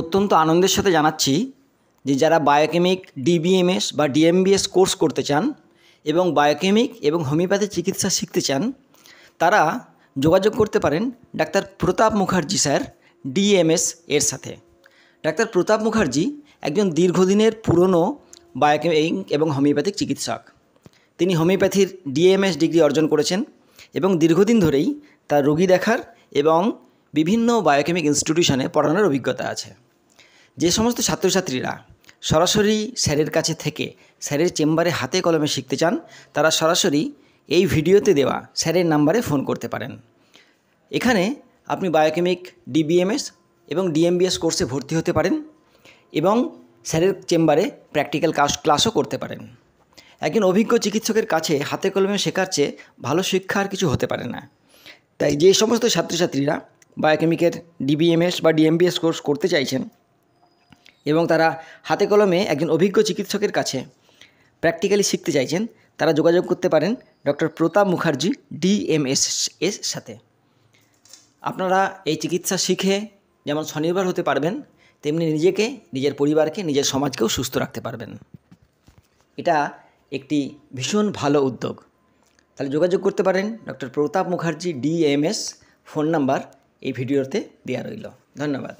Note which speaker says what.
Speaker 1: অত্যন্ত আনন্দের সাথে জানাচ্ছি যে যারা বায়োকেমিক ডিবিএমএস বা ডিএমবিএস কোর্স করতে চান এবং বায়োকেমিক এবং হোমিওপ্যাথি চিকিৎসা শিখতে চান তারা যোগাযোগ করতে পারেন doctor Pratap Mukherjee sir DMS e এর সাথে ডাক্তার প্রতাপ মুখার্জি একজন দীর্ঘদিনের পুরনো বায়োকেমিক এবং হোমিওপ্যাথিক চিকিৎসক তিনি হোমিওপ্যাথির ডিএমএস ডিগ্রি অর্জন করেছেন এবং দীর্ঘদিন ধরেই তার রোগী দেখার এবং বিভিন্ন বায়োকেমিক ইনস্টিটিউশনে পড়ানোর অভিজ্ঞতা আছে যে সমস্ত ছাত্রছাত্রীরা সরাসরি স্যারের কাছে থেকে স্যারের চেম্বারে হাতে কলমে শিখতে চান তারা সরাসরি এই ভিডিওতে দেওয়া স্যারের নাম্বারে ফোন করতে পারেন এখানে আপনি বায়োকেমিক ডিবিএমএস এবং ডিএমবিএস কোর্সে ভর্তি হতে পারেন এবং স্যারের চেম্বারে প্র্যাকটিক্যাল ক্লাসও করতে পারেন একজন অভিজ্ঞ চিকিৎসকের কাছে হাতে কলমে শেখার চেয়ে ভালো শিক্ষা আর কিছু হতে পারে না তাই যে সমস্ত ছাত্রছাত্রীরা বায়োকেমিক্যাল ডিবিএমএস বা ডিএমবিএস কোর্স করতে চাইছেন এবং তারা হাতে কলমে একজন অভিজ্ঞ চিকিৎসকের কাছে প্র্যাকটিক্যালি শিখতে চাইছেন তারা যোগাযোগ করতে পারেন ডক্টর প্রতাপ মুখার্জি ডিএমএস এর সাথে আপনারা এই চিকিৎসা শিখে যেমন স্বনির্ভর হতে পারবেন তেমনি নিজেকে নিজের পরিবারকে নিজের সমাজকেও সুস্থ রাখতে পারবেন এটা একটি ভীষণ ভালো উদ্যোগ তাহলে যোগাযোগ করতে পারেন doctor Pratap Mukherjee DMS phone number এই ভিডিওতে দেওয়া রইল ধন্যবাদ